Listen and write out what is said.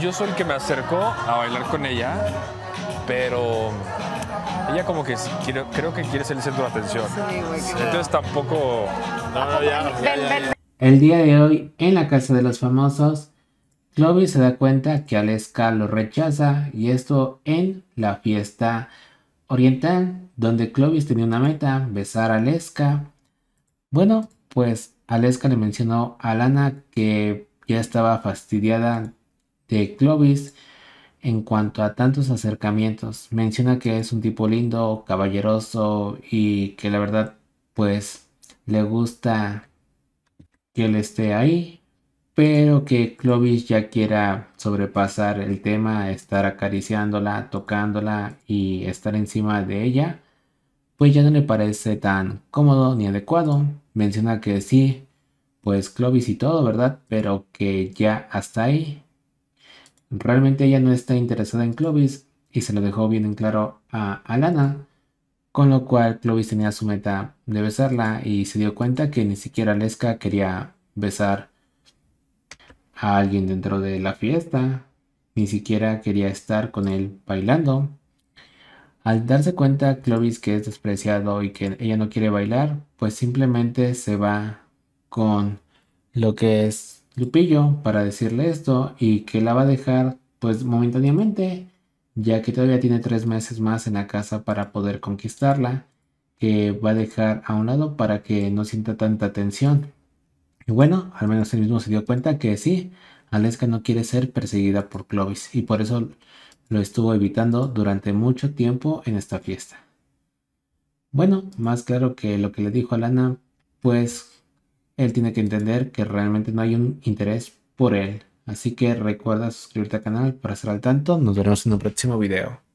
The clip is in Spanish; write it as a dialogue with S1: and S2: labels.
S1: yo, soy el que me acercó a bailar con ella, pero ella como que creo que quiere ser el centro de atención. Entonces tampoco... el día de hoy, en la casa de los famosos, Clovis se da cuenta que Aleska lo rechaza y esto en la fiesta oriental, donde Clovis tenía una meta, besar a Aleska. Bueno, pues Aleska le mencionó a Lana que ya estaba fastidiada de Clovis en cuanto a tantos acercamientos. Menciona que es un tipo lindo, caballeroso y que la verdad pues le gusta que él esté ahí, pero que Clovis ya quiera sobrepasar el tema, estar acariciándola, tocándola y estar encima de ella, pues ya no le parece tan cómodo ni adecuado. Menciona que sí, pues Clovis y todo, ¿verdad? Pero que ya hasta ahí Realmente ella no está interesada en Clovis y se lo dejó bien en claro a Alana, con lo cual Clovis tenía su meta de besarla y se dio cuenta que ni siquiera Lesca quería besar a alguien dentro de la fiesta, ni siquiera quería estar con él bailando. Al darse cuenta Clovis que es despreciado y que ella no quiere bailar, pues simplemente se va con lo que es Lupillo para decirle esto y que la va a dejar pues momentáneamente, ya que todavía tiene tres meses más en la casa para poder conquistarla, que va a dejar a un lado para que no sienta tanta tensión. Y bueno, al menos él mismo se dio cuenta que sí, Aleska no quiere ser perseguida por Clovis y por eso lo estuvo evitando durante mucho tiempo en esta fiesta. Bueno, más claro que lo que le dijo a Lana, pues él tiene que entender que realmente no hay un interés por él. Así que recuerda suscribirte al canal para estar al tanto. Nos veremos en un próximo video.